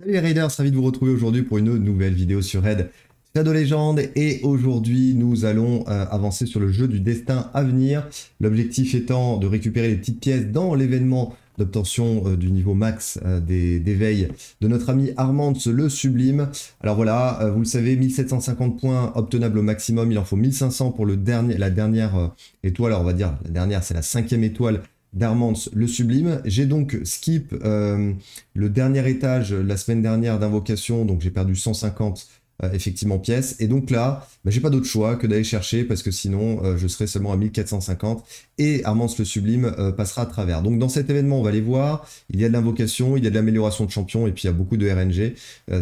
Salut les Raiders, ravi de vous retrouver aujourd'hui pour une nouvelle vidéo sur Red Shadow Legend et aujourd'hui nous allons euh, avancer sur le jeu du destin à venir. L'objectif étant de récupérer les petites pièces dans l'événement d'obtention euh, du niveau max euh, des d'éveil de notre ami Armand le Sublime. Alors voilà, vous le savez, 1750 points obtenables au maximum, il en faut 1500 pour le dernier, la dernière étoile, alors on va dire la dernière c'est la cinquième étoile d'Armance le Sublime. J'ai donc skip euh, le dernier étage la semaine dernière d'invocation, donc j'ai perdu 150 euh, effectivement pièces. Et donc là, bah, j'ai pas d'autre choix que d'aller chercher parce que sinon euh, je serai seulement à 1450 et Armance le Sublime euh, passera à travers. Donc dans cet événement, on va les voir. Il y a de l'invocation, il y a de l'amélioration de champion et puis il y a beaucoup de RNG.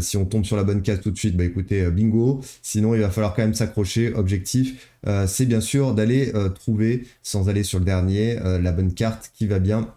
si on tombe sur la bonne case tout de suite, bah écoutez, bingo. Sinon, il va falloir quand même s'accrocher. Objectif, c'est bien sûr d'aller trouver, sans aller sur le dernier, la bonne carte qui va bien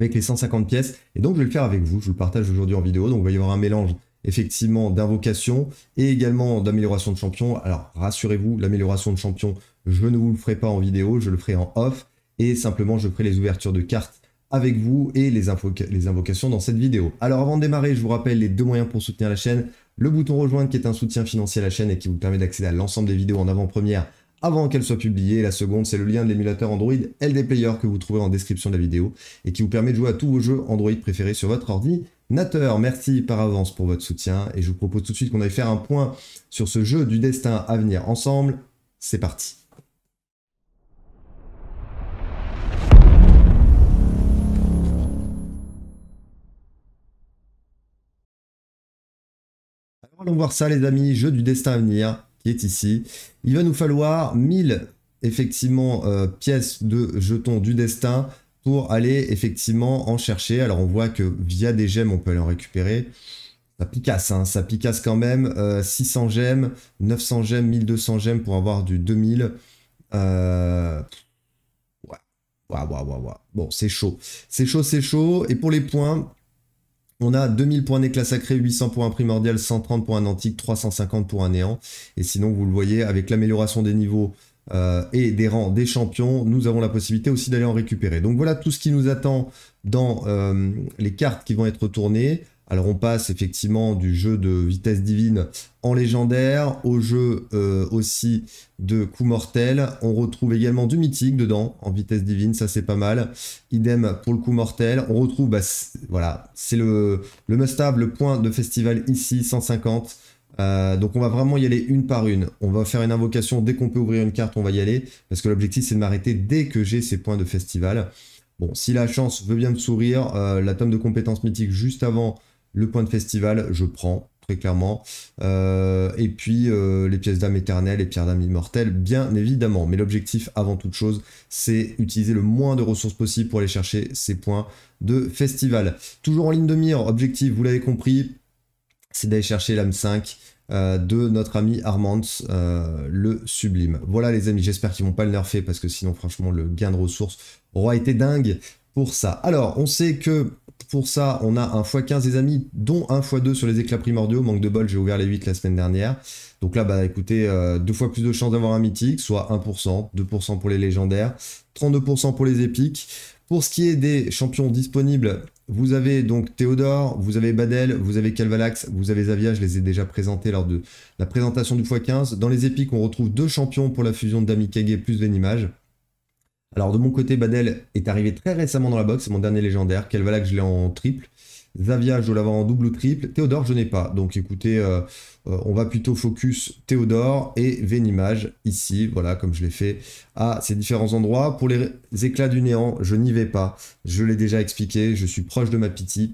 avec les 150 pièces. Et donc je vais le faire avec vous, je vous le partage aujourd'hui en vidéo. Donc il va y avoir un mélange effectivement d'invocation et également d'amélioration de champion. Alors rassurez-vous, l'amélioration de champion, je ne vous le ferai pas en vidéo, je le ferai en off et simplement je ferai les ouvertures de cartes avec vous et les, les, invocations dans cette vidéo. Alors avant de démarrer, je vous rappelle les deux moyens pour soutenir la chaîne. Le bouton rejoindre qui est un soutien financier à la chaîne et qui vous permet d'accéder à l'ensemble des vidéos en avant-première avant qu'elles soient publiées. La seconde, c'est le lien de l'émulateur Android LD Player que vous trouverez en description de la vidéo et qui vous permet de jouer à tous vos jeux Android préférés sur votre ordi Nateur, merci par avance pour votre soutien et je vous propose tout de suite qu'on aille faire un point sur ce jeu du destin à venir ensemble. C'est parti. Allons voir ça les amis, jeu du destin à venir qui est ici. Il va nous falloir 1000 effectivement euh, pièces de jetons du destin pour aller effectivement en chercher. Alors on voit que via des gemmes, on peut aller en récupérer. Ça picasse, hein. ça picasse quand même. 600 euh, gemmes, 900 gemmes, 1200 gemmes pour avoir du 2000. Waouh, waouh, Bon, c'est chaud. C'est chaud, c'est chaud. Et pour les points, on a 2000 points d'éclat sacré, 800 points un primordial, 130 pour un antique, 350 pour un néant. Et sinon, vous le voyez, avec l'amélioration des niveaux, euh, et des rangs des champions, nous avons la possibilité aussi d'aller en récupérer. Donc voilà tout ce qui nous attend dans euh, les cartes qui vont être tournées. Alors on passe effectivement du jeu de vitesse divine en légendaire au jeu euh, aussi de coup mortel. On retrouve également du mythique dedans en vitesse divine, ça c'est pas mal. Idem pour le coup mortel. On retrouve, bah, voilà, c'est le, le must-have, le point de festival ici, 150. Euh, donc on va vraiment y aller une par une. On va faire une invocation dès qu'on peut ouvrir une carte, on va y aller. Parce que l'objectif c'est de m'arrêter dès que j'ai ces points de festival. Bon, si la chance veut bien me sourire, euh, la tome de compétences mythique juste avant le point de festival, je prends très clairement. Euh, et puis les pièces d'âme éternelle et pierres d'âme immortelles, bien évidemment. Mais l'objectif avant toute chose, c'est utiliser le moins de ressources possible pour aller chercher ces points de festival. Toujours en ligne de mire, objectif, vous l'avez compris, c'est d'aller chercher l'âme 5 euh, de notre ami Armand, euh, le sublime. Voilà les amis, j'espère qu'ils vont pas le nerfer parce que sinon franchement le gain de ressources aura été dingue pour ça. Alors on sait que pour ça on a 1 x15 des amis, dont un x2 sur les éclats primordiaux. Manque de bol, j'ai ouvert les 8 la semaine dernière. Donc là bah écoutez, euh, deux fois plus de chances d'avoir un mythique, soit 1%, 2% pour les légendaires, 32% pour les épiques. Pour ce qui est des champions disponibles, vous avez donc Théodore, vous avez Badel, vous avez Calvalax, vous avez Zavia, je les ai déjà présentés lors de la présentation du x15. Dans les épiques, on retrouve deux champions pour la fusion d'Amikage plus Venimage. Alors de mon côté, Badel est arrivé très récemment dans la box, c'est mon dernier légendaire. Calvalax, je l'ai en triple. Zavia, je dois l'avoir en double ou triple. Théodore, je n'ai pas. Donc écoutez, euh, euh, on va plutôt focus Théodore et Vénimage ici, voilà, comme je l'ai fait à ces différents endroits. Pour les éclats du néant, je n'y vais pas. Je l'ai déjà expliqué, je suis proche de ma pitié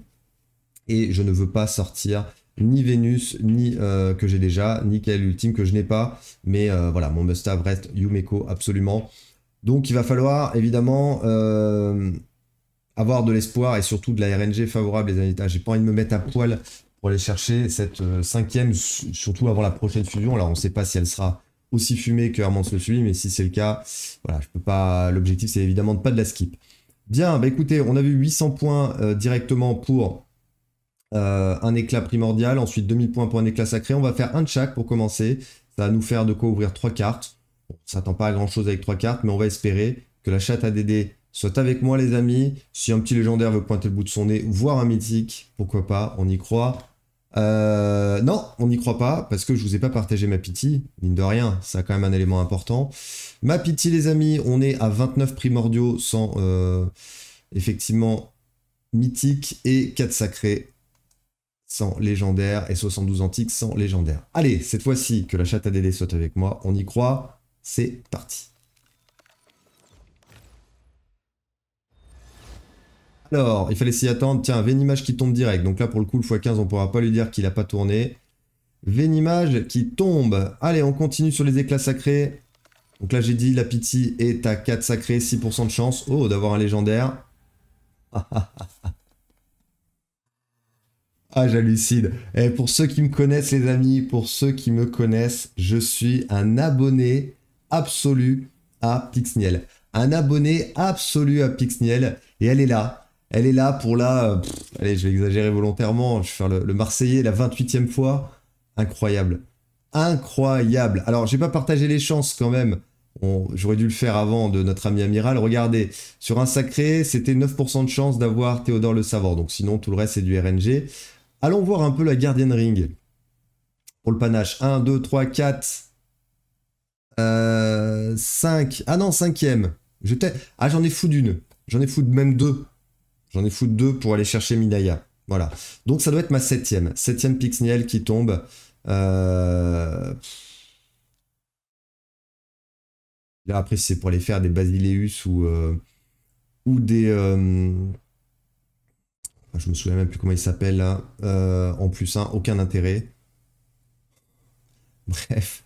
et je ne veux pas sortir ni Vénus, ni euh, que j'ai déjà, ni quelle Ultime que je n'ai pas. Mais voilà, mon must-have reste Yumeko absolument. Donc il va falloir évidemment avoir de l'espoir et surtout de la RNG favorable, les Anita. J'ai pas envie de me mettre à poil pour aller chercher cette euh, cinquième, surtout avant la prochaine fusion. Alors, on sait pas si elle sera aussi fumée que Hermance le suit, mais si c'est le cas, voilà, je peux pas. L'objectif, c'est évidemment de pas de la skip. Bien, bah écoutez, on a vu 800 points euh, directement pour euh, un éclat primordial, ensuite 2000 points pour un éclat sacré. On va faire un de chaque pour commencer. Ça va nous faire de quoi ouvrir trois cartes. Ça on s'attend pas à grand chose avec trois cartes, mais on va espérer que la chatte ADD Soit avec moi les amis, si un petit légendaire veut pointer le bout de son nez, voire un mythique, pourquoi pas, on y croit. Euh, non, on n'y croit pas, parce que je vous ai pas partagé ma pity, mine de rien, ça quand même un élément important. Ma pitié, les amis, on est à 29 primordiaux sans euh, effectivement mythique et 4 sacrés sans légendaire et 72 antiques sans légendaire. Allez, cette fois-ci que la chatte à soit saute avec moi, on y croit, c'est parti. Alors, il fallait s'y attendre. Tiens, Venimage qui tombe direct. Donc là, pour le coup, le x15, on ne pourra pas lui dire qu'il n'a pas tourné. Venimage qui tombe. Allez, on continue sur les éclats sacrés. Donc là, j'ai dit, la pitié est à 4 sacrés, 6% de chance. Oh, d'avoir un légendaire. Ah, j'hallucine. Et eh, pour ceux qui me connaissent, les amis, pour ceux qui me connaissent, je suis un abonné absolu à Pixniel. Un abonné absolu à Pixniel. Et elle est là. Elle est là pour la. Euh, allez, je vais exagérer volontairement. Je vais faire le, Marseillais la 28e fois. Incroyable. Incroyable. Alors, j'ai pas partagé les chances quand même. J'aurais dû le faire avant de notre ami amiral. Regardez, sur un sacré, c'était 9% de chance d'avoir Théodore Le Savant. Donc sinon, tout le reste, c'est du RNG. Allons voir un peu la Guardian Ring. Pour le panache. 1, 2, 3, 4. 5. Ah non, cinquième. Je ah, j'en ai fou d'une. J'en ai fou de même deux. J'en ai foutu deux pour aller chercher Midaya. Voilà. Donc ça doit être ma septième. Septième Pixniel qui tombe. Euh, là, après, c'est pour aller faire des Basileus ou, euh, ou des... Euh, je me souviens même plus comment il s'appelle là. en plus, hein, aucun intérêt. Bref.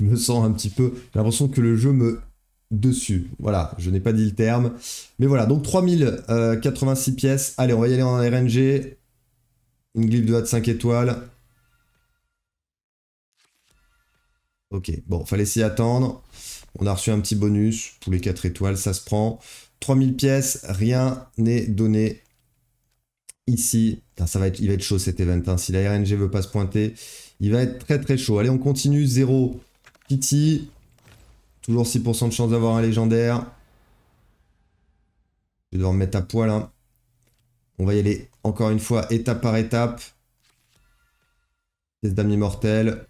Je me sens un petit peu... J'ai l'impression que le jeu me dessus. Voilà, je n'ai pas dit le terme. Mais voilà, donc 3086 pièces. Allez, on va y aller en RNG. Une glyphe de hâte 5 étoiles. Ok, bon, fallait s'y attendre. On a reçu un petit bonus pour les 4 étoiles, ça se prend. 3000 pièces, rien n'est donné ici. ça va être, il va être chaud cet event. Hein. Si la RNG veut pas se pointer, il va être très très chaud. Allez, on continue. 0 Pity. Toujours 6% de chance d'avoir un légendaire. Je vais devoir me mettre à poil. Hein. On va y aller encore une fois étape par étape. Pièce d'âme immortelle.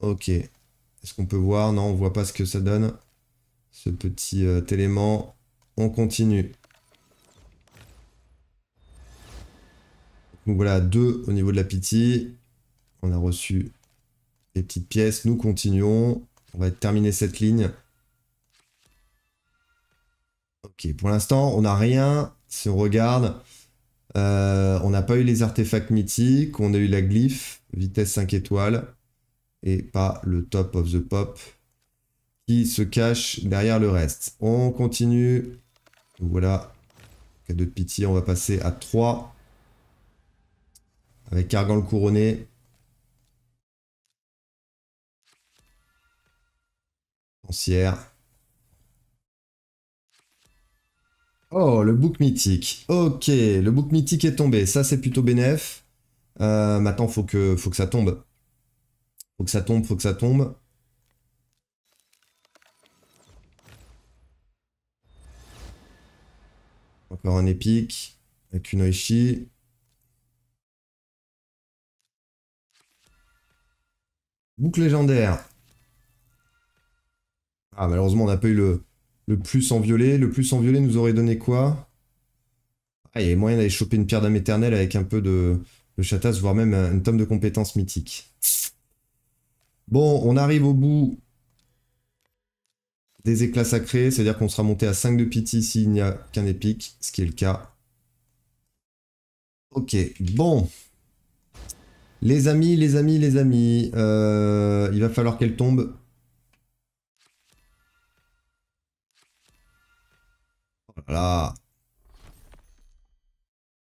Ok. Est-ce qu'on peut voir Non, on voit pas ce que ça donne. Ce petit euh, élément. On continue. Donc voilà, 2 au niveau de la pitié. On a reçu les petites pièces. Nous continuons. On va terminer cette ligne. Ok, pour l'instant, on n'a rien. Si on regarde, euh, on n'a pas eu les artefacts mythiques. On a eu la glyphe, vitesse 5 étoiles. Et pas le top of the pop qui se cache derrière le reste. On continue. Voilà. Cas de pitié, on va passer à 3. Avec Argan le couronné. Oh, le book mythique. Ok, le book mythique est tombé. Ça, c'est plutôt bénef. maintenant, euh, faut que, faut que ça tombe. Faut que ça tombe, faut que ça tombe. Encore un épique. Avec une Oishi. Boucle légendaire. Ah, malheureusement, on n'a pas eu le, plus en violet. Le plus en violet nous aurait donné quoi Ah, il y avait moyen d'aller choper une pierre d'âme éternelle avec un peu de, de chatasse, voire même un, tome de compétences mythiques. Bon, on arrive au bout des éclats sacrés, c'est-à-dire qu'on sera monté à 5 de pitié s'il n'y a qu'un épique, ce qui est le cas. Ok, bon. Les amis, les amis, les amis, euh, il va falloir qu'elle tombe Voilà.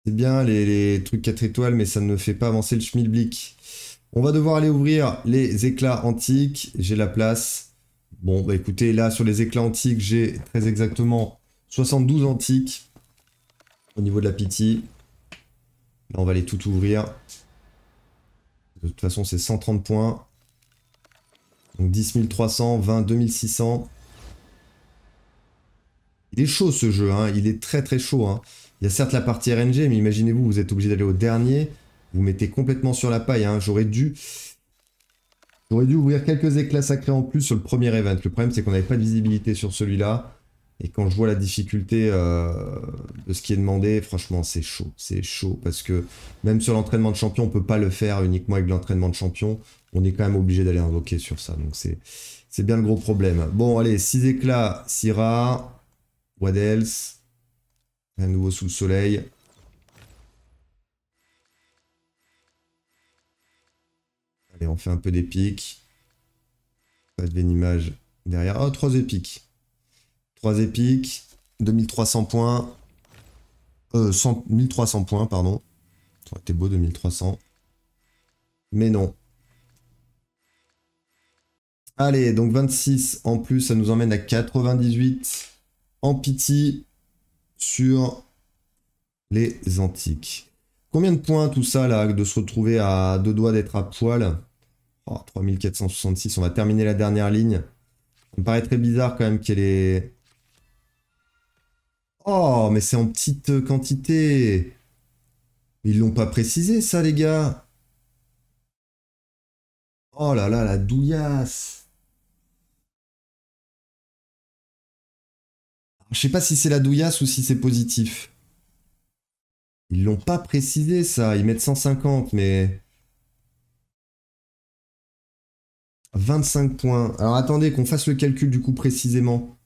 C'est bien les, trucs 4 étoiles, mais ça ne fait pas avancer le schmilblick. On va devoir aller ouvrir les éclats antiques. J'ai la place. Bon, bah écoutez, là, sur les éclats antiques, j'ai très exactement 72 antiques au niveau de la pitié. Là, on va les tout ouvrir. De toute façon, c'est 130 points. Donc 10 300, 20 2600. Il est chaud ce jeu, hein. il est très très chaud. Hein. Il y a certes la partie RNG, mais imaginez-vous, vous êtes obligé d'aller au dernier. Vous mettez complètement sur la paille. Hein. J'aurais dû... J'aurais dû ouvrir quelques éclats sacrés en plus sur le premier event. Le problème, c'est qu'on n'avait pas de visibilité sur celui-là. Et quand je vois la difficulté euh, de ce qui est demandé, franchement, c'est chaud. C'est chaud parce que même sur l'entraînement de champion, on ne peut pas le faire uniquement avec l'entraînement de champion. On est quand même obligé d'aller invoquer sur ça. Donc, c'est bien le gros problème. Bon, allez, 6 éclats, rares. What else Rien nouveau sous le soleil. Allez, on fait un peu d'épique. Pas une image derrière. Oh, 3 épiques. 3 épiques. 2300 points. 1300 euh, points, pardon. Ça aurait été beau, 2300. Mais non. Allez, donc 26 en plus, ça nous emmène à 98 en pitié sur les antiques. Combien de points tout ça là de se retrouver à deux doigts d'être à poil 3466, on va terminer la dernière ligne. Ça me paraît très bizarre quand même qu'elle est... Oh, mais c'est en petite quantité. Ils l'ont pas précisé ça les gars. Oh là là, la douillasse. Je sais pas si c'est la douillasse ou si c'est positif. Ils l'ont pas précisé ça, ils mettent 150 mais... 25 points. Alors attendez qu'on fasse le calcul du coup précisément.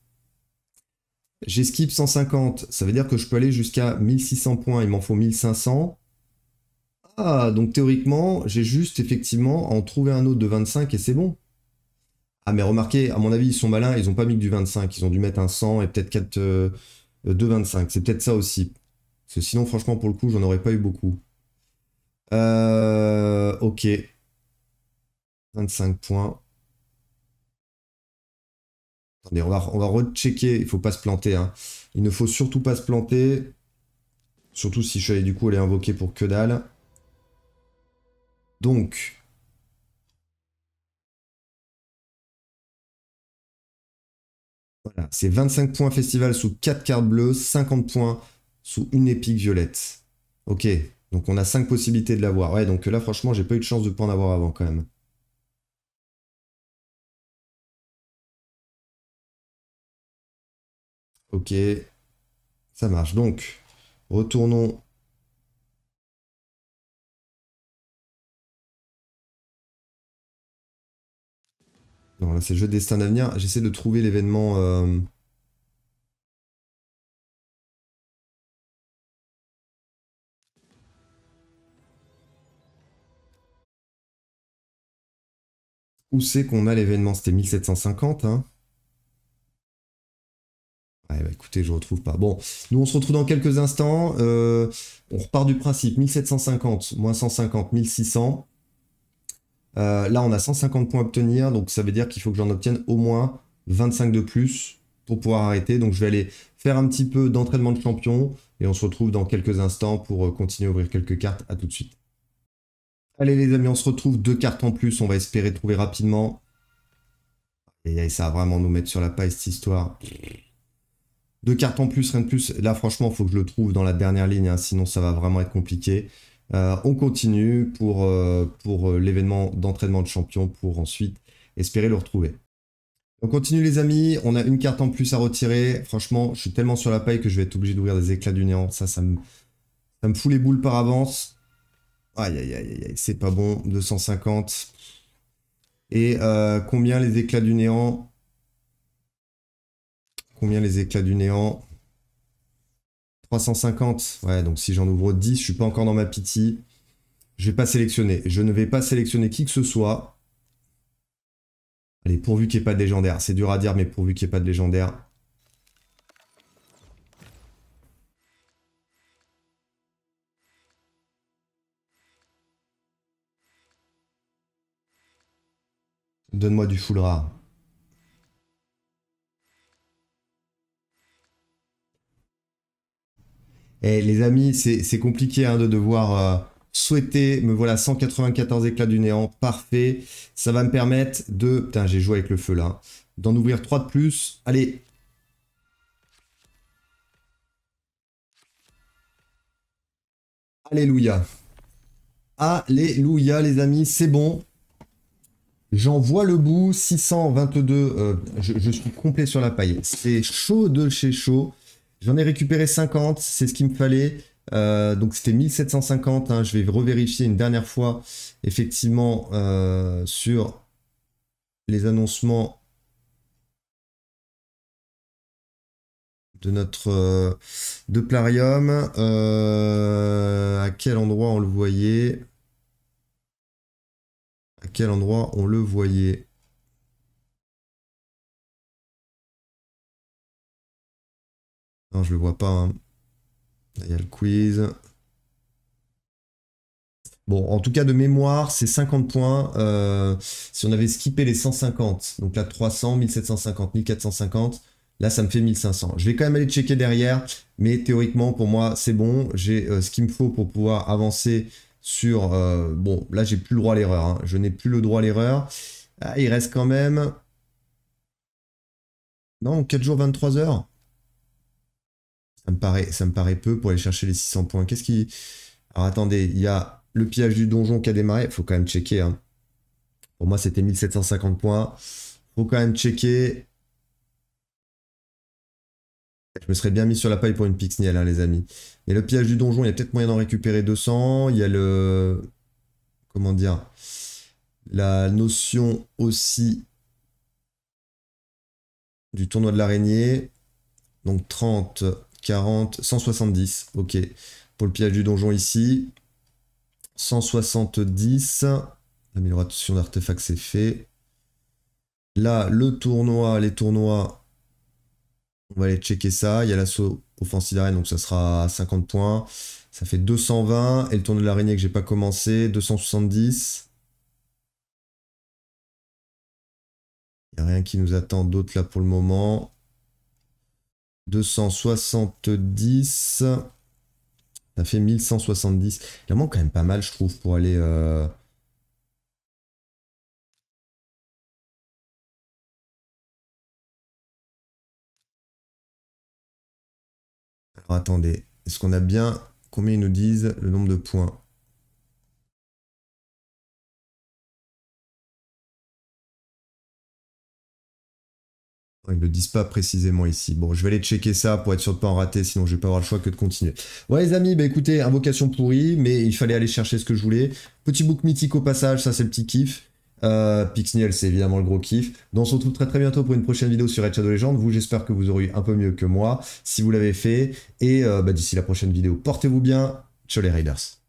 J'esquive 150, ça veut dire que je peux aller jusqu'à 1600 points, il m'en faut 1500. Ah, donc théoriquement, j'ai juste effectivement en trouver un autre de 25 et c'est bon. Ah, mais remarquez, à mon avis, ils sont malins, ils ont pas mis que du 25. Ils ont dû mettre un 100 et peut-être 4, 25. Euh, euh, C'est peut-être ça aussi. Parce que sinon, franchement, pour le coup, j'en aurais pas eu beaucoup. Euh, ok. 25 points. Attendez, on va, on va rechecker. Il faut pas se planter. Hein. Il ne faut surtout pas se planter. Surtout si je suis allé du coup aller invoquer pour que dalle. Donc, Voilà, c'est 25 points festival sous 4 cartes bleues, 50 points sous une épique violette. Ok, donc on a 5 possibilités de l'avoir. Ouais, donc là franchement, j'ai pas eu de chance de pas en avoir avant quand même. Ok, ça marche. Donc, retournons C'est le c'est jeu destin d'avenir. J'essaie de trouver l'événement. Euh, Où c'est qu'on a l'événement C'était 1750, hein bah, écoutez, je retrouve pas. Bon, nous on se retrouve dans quelques instants. Euh, on repart du principe 1750, moins 150, 1600. Euh, là, on a 150 points à obtenir, donc ça veut dire qu'il faut que j'en obtienne au moins 25 de plus pour pouvoir arrêter. Donc je vais aller faire un petit peu d'entraînement de champion et on se retrouve dans quelques instants pour euh, continuer à ouvrir quelques cartes. À tout de suite. Allez les amis, on se retrouve deux cartes en plus, on va espérer trouver rapidement. Et ça va vraiment nous mettre sur la paille cette histoire. Deux cartes en plus, rien de plus. Là franchement, il faut que je le trouve dans la dernière ligne, hein, sinon ça va vraiment être compliqué. Euh, on continue pour, euh, pour euh, l'événement d'entraînement de champion pour ensuite espérer le retrouver. On continue les amis, on a une carte en plus à retirer. Franchement, je suis tellement sur la paille que je vais être obligé d'ouvrir des éclats du néant. Ça, ça me, fout les boules par avance. Aïe aïe aïe aïe, c'est pas bon, 250. Et combien les éclats du néant Combien les éclats du néant 350. Ouais, donc si j'en ouvre 10, je suis pas encore dans ma pitié. Je vais pas sélectionner. Je ne vais pas sélectionner qui que ce soit. Allez, pourvu qu'il n'y ait pas de légendaire. C'est dur à dire, mais pourvu qu'il n'y ait pas de légendaire. Donne-moi du full rare. Et eh, les amis, c'est compliqué hein, de devoir euh, souhaiter. Me voilà 194 éclats du néant, parfait. Ça va me permettre de... Putain, j'ai joué avec le feu là. Hein, d'en ouvrir 3 de plus. Allez, Alléluia. Alléluia, les amis, c'est bon. J'en vois le bout, 622. Euh, je, suis complet sur la paille. C'est chaud de chez chaud. J'en ai récupéré 50, c'est ce qu'il me fallait. Euh, donc c'était 1750, hein. je vais revérifier une dernière fois effectivement euh, sur les annoncements de notre euh, de Plarium. à quel endroit on le voyait À quel endroit on le voyait Non, je le vois pas. Hein. il y a le quiz. Bon, en tout cas, de mémoire, c'est 50 points. Euh, si on avait skippé les 150, donc là 300, 1750, 1450, là ça me fait 1500. Je vais quand même aller checker derrière, mais théoriquement, pour moi, c'est bon. J'ai euh, ce qu'il me faut pour pouvoir avancer sur... Euh, bon, là, j'ai plus le droit à l'erreur. Hein. Je n'ai plus le droit à l'erreur. Ah, il reste quand même... Non, 4 jours, 23 heures. Ça me paraît, ça me paraît peu pour aller chercher les 600 points. Qu'est-ce qui. Alors attendez, il y a le pillage du donjon qui a démarré. Il Faut quand même checker. Hein. Pour moi, c'était 1750 points. Faut quand même checker. Je me serais bien mis sur la paille pour une pixniel, hein, les amis. Mais le pillage du donjon, il y a peut-être moyen d'en récupérer 200. Il y a le. Comment dire La notion aussi du tournoi de l'araignée. Donc 30, 40, 170, ok. Pour le pillage du donjon ici, 170. Ah, L'amélioration d'artefacts c'est fait. Là, le tournoi, les tournois, on va aller checker ça. Il y a l'assaut offensive d'arène, donc ça sera 50 points. Ça fait 220. Et le tournoi de l'araignée que j'ai pas commencé, 270. Il n'y a rien qui nous attend d'autre là pour le moment. 270. Ça fait 1170. Il en manque quand même pas mal, je trouve, pour aller... Euh, Alors attendez, est-ce qu'on a bien... Combien ils nous disent le nombre de points Ils ne le disent pas précisément ici. Bon, je vais aller checker ça pour être sûr de ne pas en rater, sinon je vais pas avoir le choix que de continuer. Ouais les amis, bah écoutez, invocation pourrie, mais il fallait aller chercher ce que je voulais. Petit book mythique au passage, ça c'est le petit kiff. Euh, Pixniel, c'est évidemment le gros kiff. Donc on se retrouve très très bientôt pour une prochaine vidéo sur Red Shadow Legends. Vous, j'espère que vous aurez un peu mieux que moi, si vous l'avez fait. Et euh, bah, d'ici la prochaine vidéo, portez-vous bien. Ciao les Raiders.